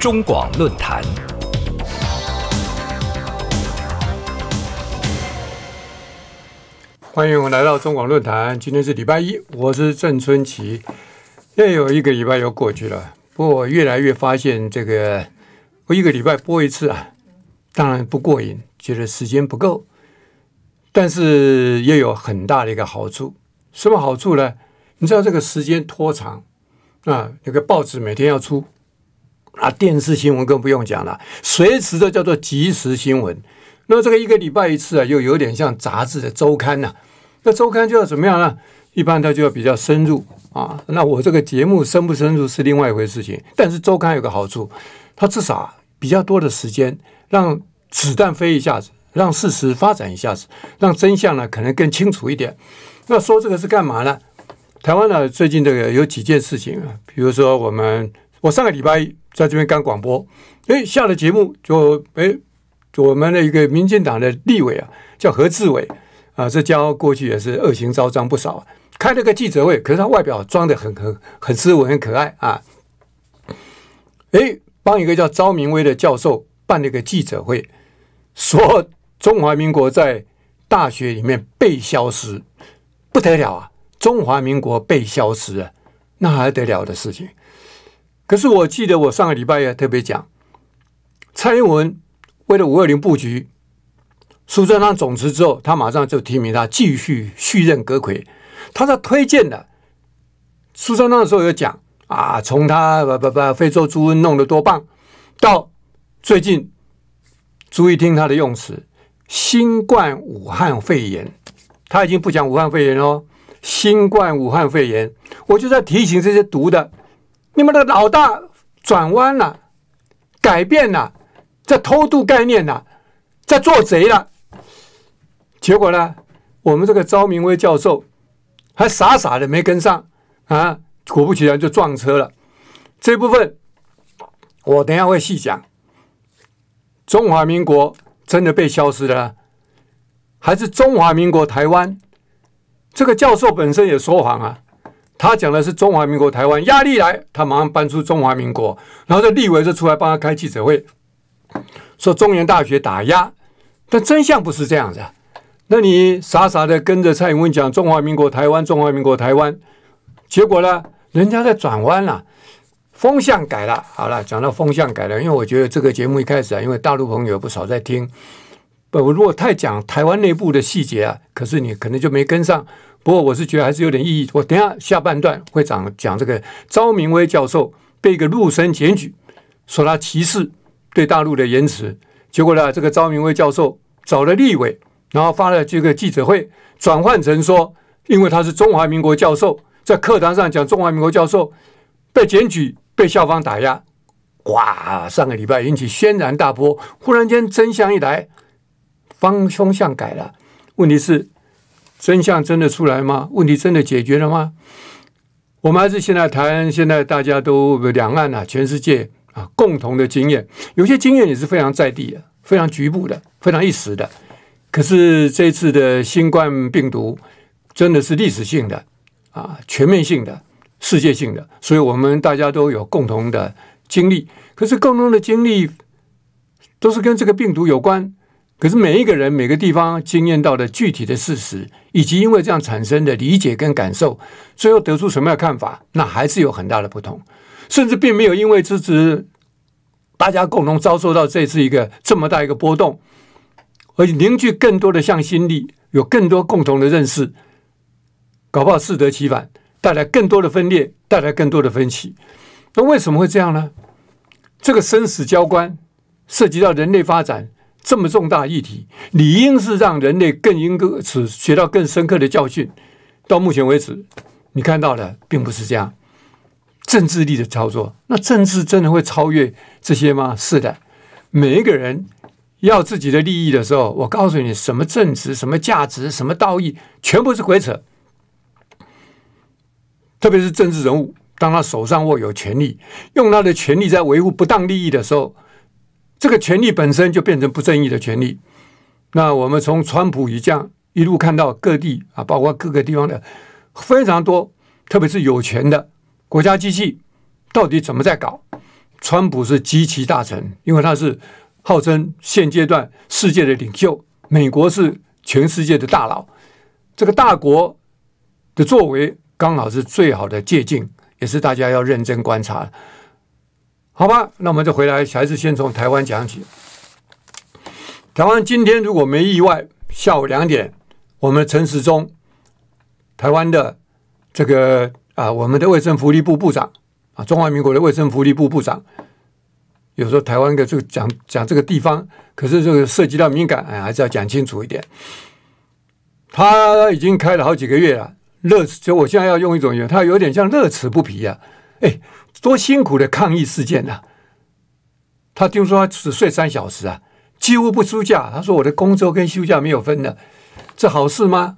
中广论坛，欢迎我来到中广论坛。今天是礼拜一，我是郑春琪。又有一个礼拜又过去了，不过我越来越发现这个，我一个礼拜播一次啊，当然不过瘾，觉得时间不够。但是也有很大的一个好处，什么好处呢？你知道这个时间拖长啊，这个报纸每天要出。啊，电视新闻更不用讲了，随时的叫做即时新闻。那么这个一个礼拜一次啊，又有点像杂志的周刊呐。那周刊就要怎么样呢？一般它就要比较深入啊。那我这个节目深不深入是另外一回事情。但是周刊有个好处，它至少比较多的时间让子弹飞一下子，让事实发展一下子，让真相呢可能更清楚一点。那说这个是干嘛呢？台湾呢最近这个有几件事情啊，比如说我们我上个礼拜。在这边干广播，哎，下了节目就哎，我们的一个民进党的立委啊，叫何志伟啊，这家伙过去也是恶行昭彰不少啊，开了个记者会，可是他外表装的很很很斯文、很可爱啊，哎，帮一个叫昭明威的教授办了一个记者会，说中华民国在大学里面被消失，不得了啊，中华民国被消失啊，那还得了的事情。可是我记得我上个礼拜也特别讲，蔡英文为了“五二零”布局，苏贞昌总辞之后，他马上就提名他继续续任阁魁。他在推荐的苏贞昌的时候有讲啊，从他把把把非洲猪瘟弄得多棒，到最近注意听他的用词，“新冠武汉肺炎”，他已经不讲武汉肺炎哦，“新冠武汉肺炎”，我就在提醒这些读的。你们的老大转弯了，改变了，在偷渡概念了，在做贼了。结果呢，我们这个昭明威教授还傻傻的没跟上啊！果不其然就撞车了。这部分我等下会细讲。中华民国真的被消失了，还是中华民国台湾？这个教授本身也说谎啊。他讲的是中华民国台湾压力来，他马上搬出中华民国，然后这立委就出来帮他开记者会，说中原大学打压，但真相不是这样子。那你傻傻的跟着蔡英文讲中华民国台湾，中华民国台湾，结果呢，人家在转弯了，风向改了。好了，讲到风向改了，因为我觉得这个节目一开始啊，因为大陆朋友不少在听，不，我如果太讲台湾内部的细节啊，可是你可能就没跟上。不过我是觉得还是有点意义。我等下下半段会讲讲这个赵明威教授被一个陆生检举，说他歧视对大陆的言辞，结果呢，这个赵明威教授找了立委，然后发了这个记者会，转换成说，因为他是中华民国教授，在课堂上讲中华民国教授被检举被校方打压，哇，上个礼拜引起轩然大波，忽然间真相一来，方凶向改了，问题是。真相真的出来吗？问题真的解决了吗？我们还是现在谈，现在大家都两岸啊，全世界啊，共同的经验，有些经验也是非常在地的，非常局部的，非常一时的。可是这次的新冠病毒真的是历史性的啊，全面性的，世界性的，所以我们大家都有共同的经历。可是共同的经历都是跟这个病毒有关。可是每一个人、每个地方经验到的具体的事实，以及因为这样产生的理解跟感受，最后得出什么样的看法，那还是有很大的不同。甚至并没有因为这次大家共同遭受到这次一个这么大一个波动，而凝聚更多的向心力，有更多共同的认识，搞不好适得其反，带来更多的分裂，带来更多的分歧。那为什么会这样呢？这个生死交关，涉及到人类发展。这么重大议题，理应是让人类更应该此学到更深刻的教训。到目前为止，你看到的并不是这样，政治力的操作。那政治真的会超越这些吗？是的，每一个人要自己的利益的时候，我告诉你，什么政治、什么价值、什么道义，全部是鬼扯。特别是政治人物，当他手上握有权力，用他的权力在维护不当利益的时候。这个权利本身就变成不正义的权利。那我们从川普一降一路看到各地啊，包括各个地方的非常多，特别是有权的国家机器到底怎么在搞？川普是极其大臣，因为他是号称现阶段世界的领袖，美国是全世界的大佬，这个大国的作为刚好是最好的借鉴，也是大家要认真观察。好吧，那我们就回来，还是先从台湾讲起。台湾今天如果没意外，下午两点，我们陈时中，台湾的这个啊，我们的卫生福利部部长啊，中华民国的卫生福利部部长，有时候台湾的这个讲讲这个地方，可是这个涉及到敏感，哎，还是要讲清楚一点。他已经开了好几个月了，乐，就我现在要用一种语言，他有点像乐此不疲呀，哎。多辛苦的抗议事件呐！他听说只睡三小时啊，几乎不休假。他说我的工作跟休假没有分的，这好事吗？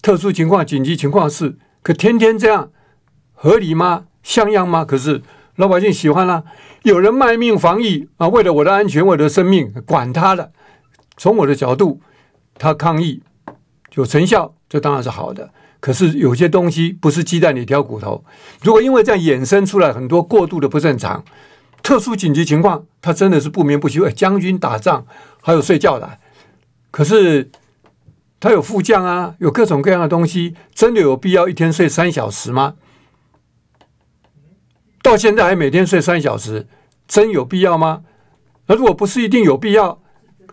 特殊情况紧急情况是，可天天这样合理吗？像样吗？可是老百姓喜欢了，有人卖命防疫啊，为了我的安全，我的生命，管他的！从我的角度，他抗议有成效，这当然是好的。可是有些东西不是鸡蛋里挑骨头。如果因为这样衍生出来很多过度的不正常、特殊紧急情况，他真的是不眠不休。哎，将军打仗还有睡觉的，可是他有副将啊，有各种各样的东西，真的有必要一天睡三小时吗？到现在还每天睡三小时，真有必要吗？那如果不是一定有必要，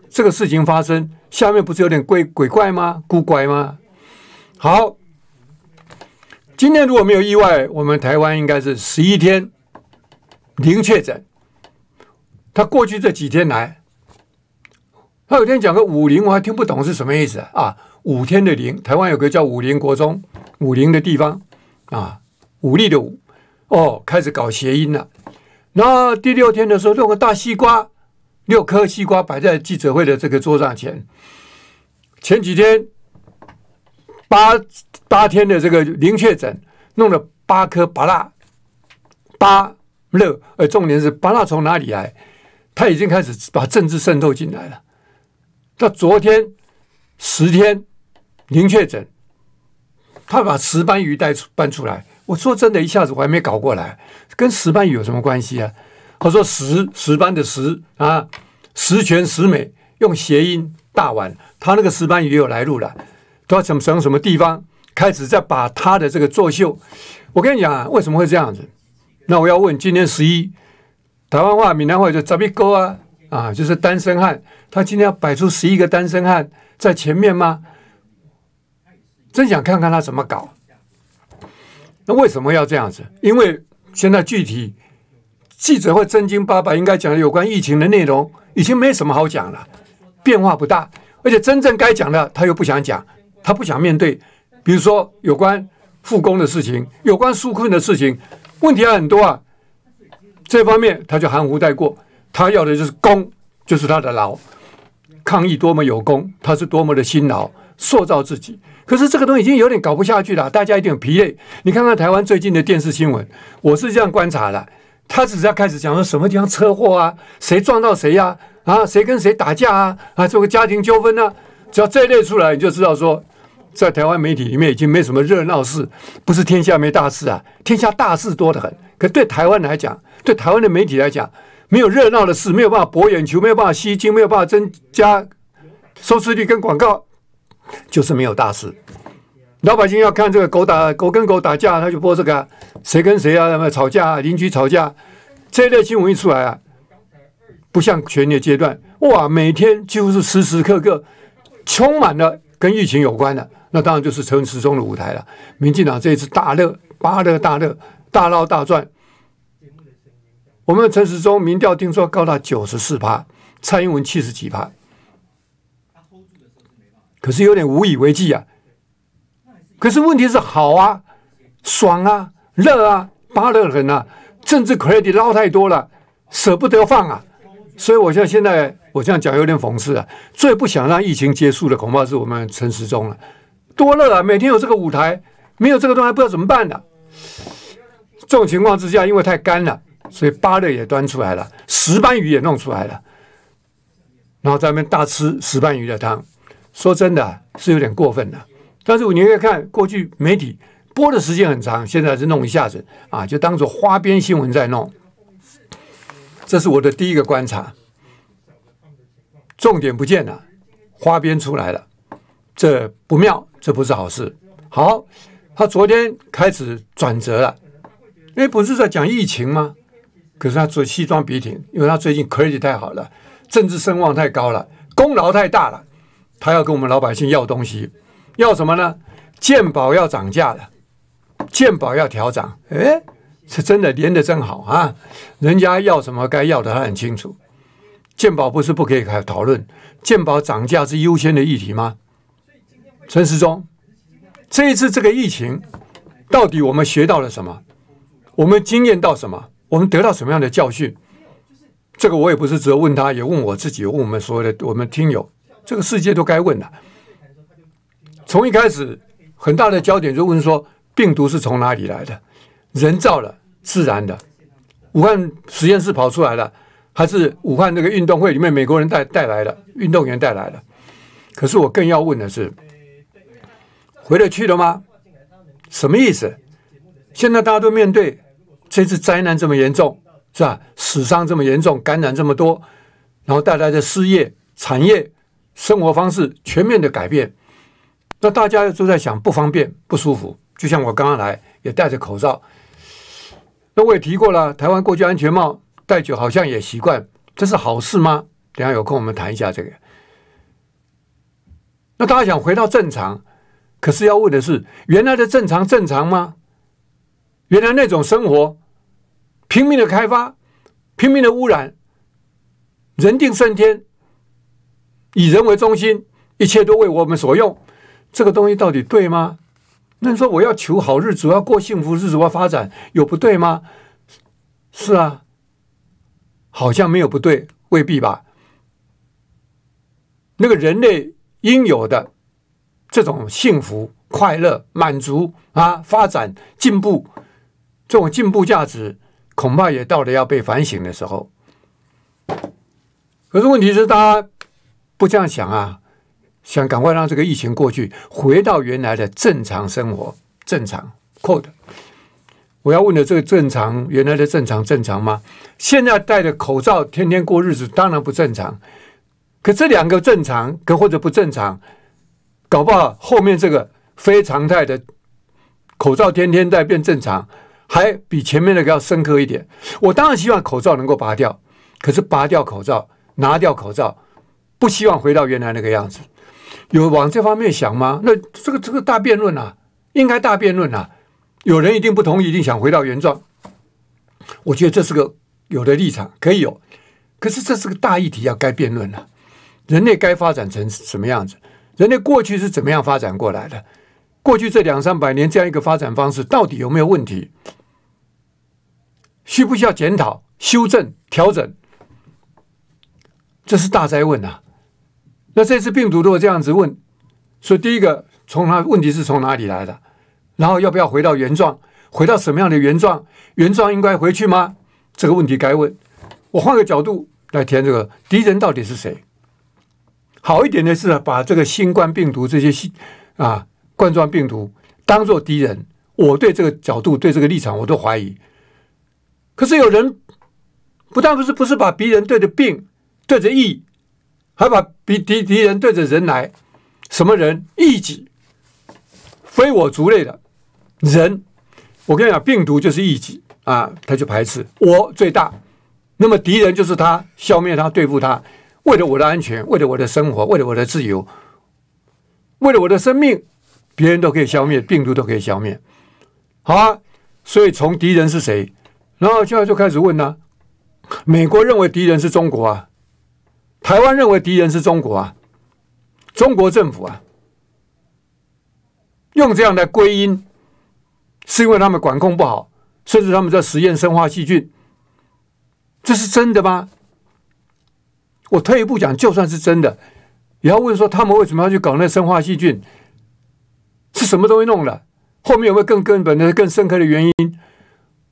这个事情发生，下面不是有点鬼鬼怪吗？古怪吗？好。今天如果没有意外，我们台湾应该是十一天零确诊。他过去这几天来，他有天讲个五零，我还听不懂是什么意思啊？五天的零，台湾有个叫五零国中，五零的地方啊，武力的武哦，开始搞谐音了。然后第六天的时候，六个大西瓜，六颗西瓜摆在记者会的这个桌上前。前几天。八八天的这个零确诊，弄了八颗八拉，八六，呃，重点是八拉从哪里来？他已经开始把政治渗透进来了。到昨天十天零确诊，他把石斑鱼带出搬出来。我说真的，一下子我还没搞过来，跟石斑鱼有什么关系啊？他说石石斑的石啊，十全十美，用谐音大碗，他那个石斑鱼有来路了。他怎么从什么地方开始？再把他的这个作秀，我跟你讲啊，为什么会这样子？那我要问，今天十一台湾话、闽南话就“扎比哥”啊啊，就是单身汉。他今天要摆出十一个单身汉在前面吗？真想看看他怎么搞。那为什么要这样子？因为现在具体记者会真金八百应该讲有关疫情的内容，已经没什么好讲了，变化不大。而且真正该讲的他又不想讲。他不想面对，比如说有关复工的事情、有关纾困的事情，问题很多啊。这方面他就含糊带过。他要的就是功，就是他的劳。抗疫多么有功，他是多么的辛劳塑造自己。可是这个东西已经有点搞不下去了，大家一有很疲累。你看看台湾最近的电视新闻，我是这样观察的：他只是要开始讲说什么地方车祸啊，谁撞到谁呀？啊，谁跟谁打架啊？啊，这个家庭纠纷呢？只要这一列出来，你就知道说。在台湾媒体里面已经没什么热闹事，不是天下没大事啊，天下大事多得很。可对台湾来讲，对台湾的媒体来讲，没有热闹的事，没有办法博眼球，没有办法吸金，没有办法增加收视率跟广告，就是没有大事。老百姓要看这个狗打狗跟狗打架，他就播这个谁跟谁啊，什么吵架，邻居吵架，这类新闻一出来啊，不像前年阶段哇，每天几乎是时时刻刻充满了跟疫情有关的。那当然就是陈时中的舞台了。民进党这一次大热、八热、大热、大捞、大赚。我们的陈时中民调听说高达九十四趴，蔡英文七十几趴。可是有点无以为继啊。可是问题是好啊、爽啊、热啊、八热很啊，政治 credit 捞太多了，舍不得放啊。所以，我像现在我这样讲有点讽刺啊。最不想让疫情结束的，恐怕是我们陈时中了。多乐啊，每天有这个舞台，没有这个东西不知道怎么办的。这种情况之下，因为太干了，所以芭乐也端出来了，石斑鱼也弄出来了，然后在那边大吃石斑鱼的汤。说真的是有点过分了。但是我宁愿看过去媒体播的时间很长，现在是弄一下子啊，就当做花边新闻在弄。这是我的第一个观察，重点不见了，花边出来了，这不妙。这不是好事。好，他昨天开始转折了，因为不是在讲疫情吗？可是他做西装笔挺，因为他最近 credit 太好了，政治声望太高了，功劳太大了。他要跟我们老百姓要东西，要什么呢？鉴宝要涨价了，鉴宝要调涨。哎，是真的连的真好啊！人家要什么该要的，他很清楚。鉴宝不是不可以开讨论，鉴宝涨价是优先的议题吗？陈时中，这一次这个疫情，到底我们学到了什么？我们经验到什么？我们得到什么样的教训？这个我也不是只有问他，也问我自己，问我们所有的我们听友，这个世界都该问的。从一开始，很大的焦点就问说，病毒是从哪里来的？人造的？自然的？武汉实验室跑出来了，还是武汉那个运动会里面美国人带带来的，运动员带来的？可是我更要问的是。回得去了吗？什么意思？现在大家都面对这次灾难这么严重，是吧？死伤这么严重，感染这么多，然后带来的失业、产业、生活方式全面的改变，那大家都在想不方便、不舒服。就像我刚刚来也戴着口罩，那我也提过了，台湾过去安全帽戴久好像也习惯，这是好事吗？等下有空我们谈一下这个。那大家想回到正常？可是要问的是，原来的正常正常吗？原来那种生活，拼命的开发，拼命的污染，人定胜天，以人为中心，一切都为我们所用，这个东西到底对吗？那你说我要求好日子，我要过幸福日子，我要发展，有不对吗？是啊，好像没有不对，未必吧？那个人类应有的。这种幸福、快乐、满足啊，发展、进步，这种进步价值，恐怕也到了要被反省的时候。可是问题是，大家不这样想啊，想赶快让这个疫情过去，回到原来的正常生活、正常。扣的，o e 我要问的这个正常，原来的正常正常吗？现在戴着口罩天天过日子，当然不正常。可这两个正常跟或者不正常？搞不好后面这个非常态的口罩天天戴变正常，还比前面那个要深刻一点。我当然希望口罩能够拔掉，可是拔掉口罩、拿掉口罩，不希望回到原来那个样子。有往这方面想吗？那这个这个大辩论啊，应该大辩论啊！有人一定不同意，一定想回到原状。我觉得这是个有的立场可以有，可是这是个大议题，要该辩论了。人类该发展成什么样子？人类过去是怎么样发展过来的？过去这两三百年这样一个发展方式，到底有没有问题？需不需要检讨、修正、调整？这是大灾问呐！那这次病毒如果这样子问，说第一个从哪问题是从哪里来的？然后要不要回到原状？回到什么样的原状？原状应该回去吗？这个问题该问。我换个角度来填：这个敌人到底是谁？好一点的是，把这个新冠病毒这些新啊冠状病毒当做敌人。我对这个角度，对这个立场，我都怀疑。可是有人不但不是，不是把敌人对着病、对着疫，还把敌敌敌人对着人来。什么人？异己，非我族类的人。我跟你讲，病毒就是异己啊，他就排斥我最大。那么敌人就是他，消灭他，对付他。为了我的安全，为了我的生活，为了我的自由，为了我的生命，别人都可以消灭，病毒都可以消灭，好啊！所以从敌人是谁，然后就要就开始问呢？美国认为敌人是中国啊，台湾认为敌人是中国啊，中国政府啊，用这样的归因，是因为他们管控不好，甚至他们在实验生化细菌，这是真的吗？我退一步讲，就算是真的，也要问说他们为什么要去搞那生化细菌，是什么东西弄的？后面有没有更根本的、更深刻的原因？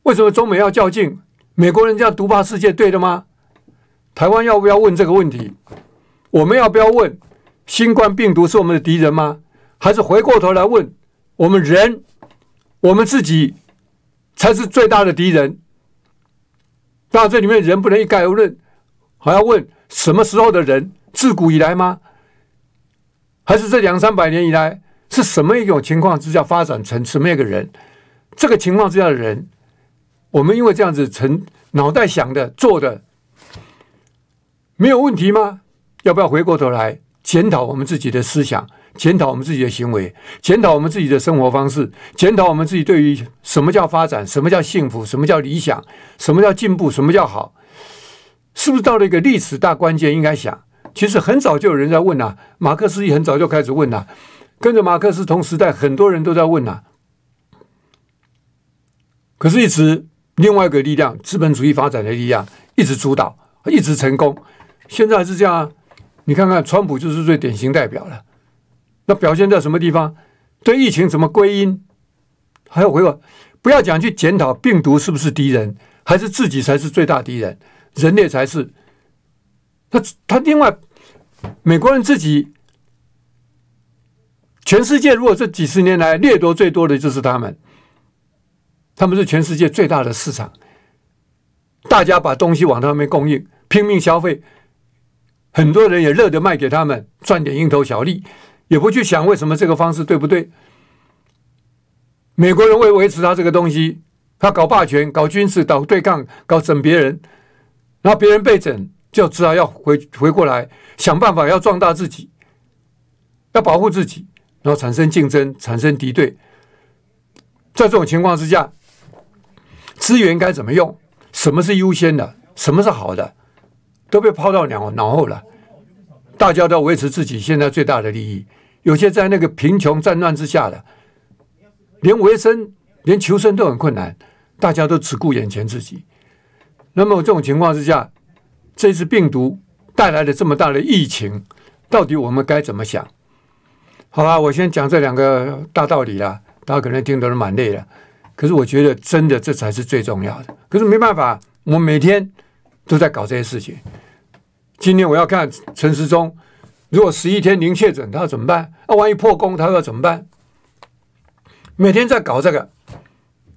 为什么中美要较劲？美国人这样独霸世界，对的吗？台湾要不要问这个问题？我们要不要问？新冠病毒是我们的敌人吗？还是回过头来问我们人，我们自己才是最大的敌人？当然，这里面人不能一概而论，还要问。什么时候的人？自古以来吗？还是这两三百年以来？是什么一种情况之下发展成什么样一个人？这个情况之下的人，我们因为这样子，成脑袋想的、做的，没有问题吗？要不要回过头来检讨我们自己的思想，检讨我们自己的行为，检讨我们自己的生活方式，检讨我们自己对于什么叫发展、什么叫幸福、什么叫理想、什么叫进步、什么叫好？是不是到了一个历史大关键？应该想，其实很早就有人在问呐。马克思也很早就开始问呐，跟着马克思同时代，很多人都在问呐。可是，一直另外一个力量，资本主义发展的力量，一直主导，一直成功。现在还是这样啊。你看看，川普就是最典型代表了。那表现在什么地方？对疫情怎么归因？还有，回有，不要讲去检讨病毒是不是敌人，还是自己才是最大敌人？人类才是他，他另外美国人自己，全世界如果这几十年来掠夺最多的就是他们，他们是全世界最大的市场，大家把东西往他们供应，拼命消费，很多人也乐得卖给他们，赚点蝇头小利，也不去想为什么这个方式对不对。美国人为维持他这个东西，他搞霸权，搞军事，搞对抗，搞整别人。然后别人被整，就知道要回回过来，想办法要壮大自己，要保护自己，然后产生竞争，产生敌对。在这种情况之下，资源该怎么用？什么是优先的？什么是好的？都被抛到脑脑后了。大家都维持自己现在最大的利益。有些在那个贫穷战乱之下的，连维生、连求生都很困难，大家都只顾眼前自己。那么，这种情况之下，这次病毒带来的这么大的疫情，到底我们该怎么想？好吧，我先讲这两个大道理了，大家可能听的人蛮累的，可是我觉得真的这才是最重要的。可是没办法，我们每天都在搞这些事情。今天我要看陈时中，如果十一天零确诊，他要怎么办？那万一破功，他要怎么办？每天在搞这个，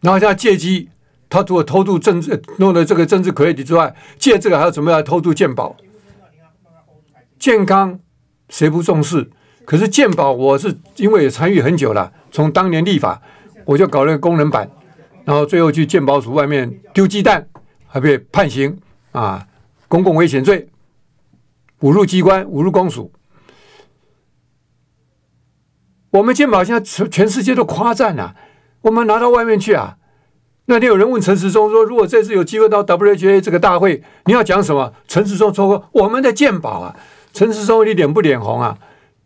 然后现在借机。他除了偷渡政治弄的这个政治课题之外，借这个还要怎么样？偷渡鉴宝，健康谁不重视？可是鉴宝，我是因为参与很久了，从当年立法，我就搞了个功能版，然后最后去鉴宝署外面丢鸡蛋，还被判刑啊，公共危险罪，侮辱机关，侮辱公署。我们鉴宝现在全全世界都夸赞了，我们拿到外面去啊。那天有人问陈时中说：“如果这次有机会到 WHA 这个大会，你要讲什么？”陈时中说：“我们的鉴宝啊！”陈时中，你脸不脸红啊？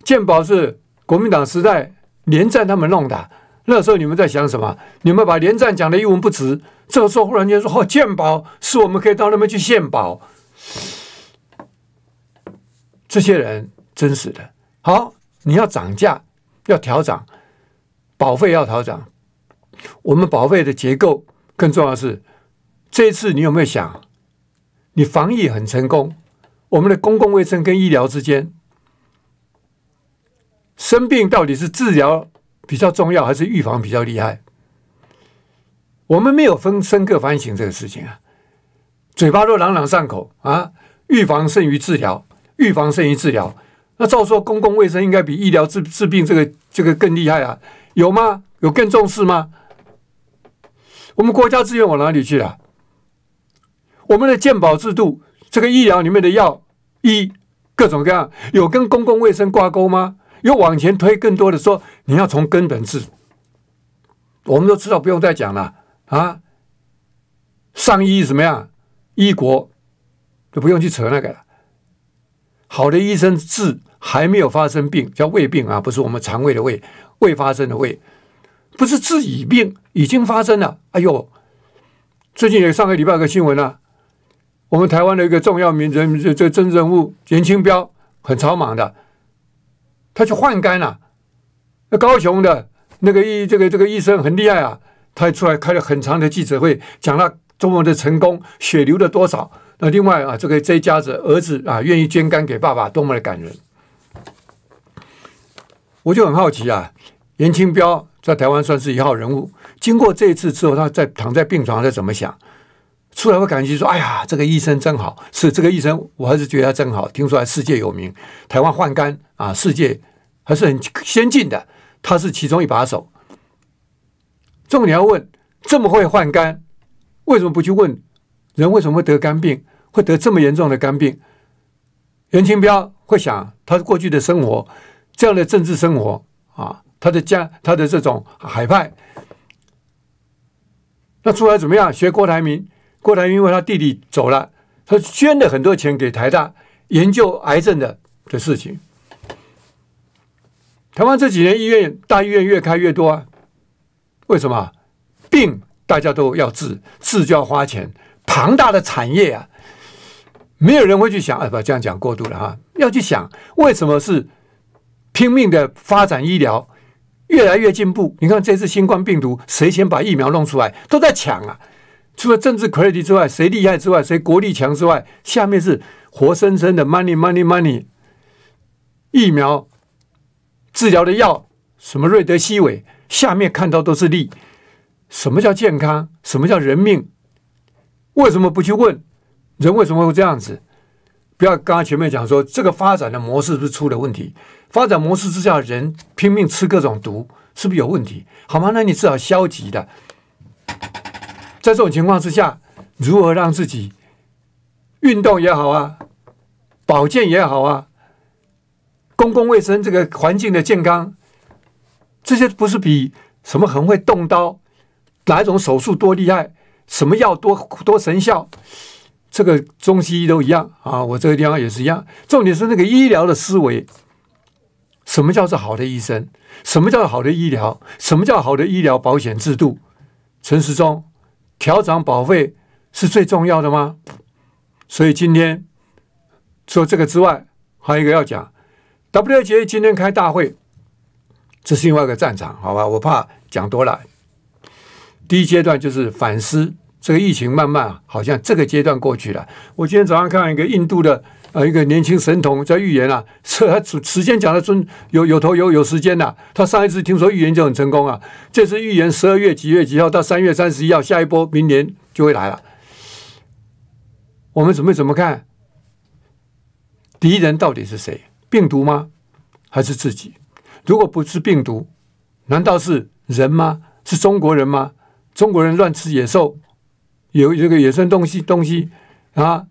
鉴宝是国民党时代连战他们弄的，那时候你们在想什么？你们把连战讲的一文不值，这个时候忽然间说：“哦，鉴宝是我们可以到那边去献宝。”这些人真是的。好，你要涨价，要调涨保费，要调涨。我们保费的结构更重要是，这一次你有没有想，你防疫很成功，我们的公共卫生跟医疗之间，生病到底是治疗比较重要，还是预防比较厉害？我们没有分深刻反省这个事情啊，嘴巴都朗朗上口啊，预防胜于治疗，预防胜于治疗，那照说公共卫生应该比医疗治治病这个这个更厉害啊，有吗？有更重视吗？我们国家资源往哪里去了？我们的健保制度，这个医疗里面的药医各种各样，有跟公共卫生挂钩吗？有往前推更多的说，你要从根本治。我们都知道，不用再讲了啊。上医什么样？医国就不用去扯那个了。好的医生治还没有发生病，叫胃病啊，不是我们肠胃的胃，未发生的胃。不是治已病，已经发生了。哎呦，最近也上个礼拜个新闻啊，我们台湾的一个重要名人、这这人物严清标很草莽的，他去换肝了。那高雄的那个医这个这个医生很厉害啊，他出来开了很长的记者会，讲了多么的成功，血流了多少。那另外啊，这个这一家子儿子啊，愿意捐肝给爸爸，多么的感人。我就很好奇啊。袁清标在台湾算是一号人物。经过这一次之后，他在躺在病床上在怎么想，出来会感激说：“哎呀，这个医生真好。”是这个医生，我还是觉得他真好。听说还世界有名，台湾换肝啊，世界还是很先进的。他是其中一把手。重点要问，这么会换肝，为什么不去问人为什么会得肝病，会得这么严重的肝病？袁清标会想，他过去的生活，这样的政治生活啊。他的家，他的这种海派，那出来怎么样？学郭台铭，郭台铭为他弟弟走了，他捐了很多钱给台大研究癌症的的事情。台湾这几年医院大医院越开越多啊，为什么？病大家都要治，治就要花钱，庞大的产业啊，没有人会去想。哎，不这样讲过度了哈，要去想为什么是拼命的发展医疗。越来越进步，你看这次新冠病毒，谁先把疫苗弄出来，都在抢啊！除了政治 credit 之外，谁厉害之外，谁国力强之外，下面是活生生的 money money money，疫苗、治疗的药，什么瑞德西韦，下面看到都是利。什么叫健康？什么叫人命？为什么不去问？人为什么会这样子？不要刚刚前面讲说这个发展的模式是不是出了问题？发展模式之下，人拼命吃各种毒，是不是有问题？好吗？那你至少消极的。在这种情况之下，如何让自己运动也好啊，保健也好啊，公共卫生这个环境的健康，这些不是比什么很会动刀，哪一种手术多厉害，什么药多多神效？这个中西医都一样啊，我这个地方也是一样。重点是那个医疗的思维。什么叫做好的医生？什么叫好的医疗？什么叫好的医疗保险制度？陈时中调整保费是最重要的吗？所以今天除了这个之外，还有一个要讲。W H A 今天开大会，这是另外一个战场，好吧？我怕讲多了。第一阶段就是反思这个疫情，慢慢好像这个阶段过去了。我今天早上看一个印度的。啊，一个年轻神童在预言啊，是他时间讲的准，有有头有有时间的。他上一次听说预言就很成功啊，这次预言十二月几月几号到三月三十一号，下一波明年就会来了。我们准备怎么看？敌人到底是谁？病毒吗？还是自己？如果不是病毒，难道是人吗？是中国人吗？中国人乱吃野兽，有这个野生东西东西啊？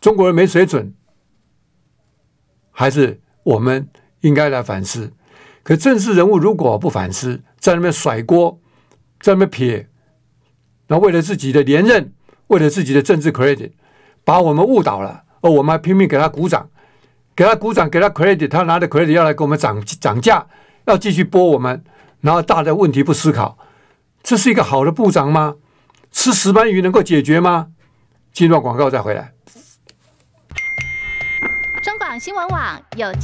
中国人没水准，还是我们应该来反思。可政治人物如果不反思，在那边甩锅，在那边撇，那为了自己的连任，为了自己的政治 credit，把我们误导了，而我们还拼命给他鼓掌，给他鼓掌，给他 credit，他拿着 credit 要来给我们涨涨价，要继续播我们，然后大的问题不思考，这是一个好的部长吗？吃石斑鱼能够解决吗？进段广告再回来。新闻网有。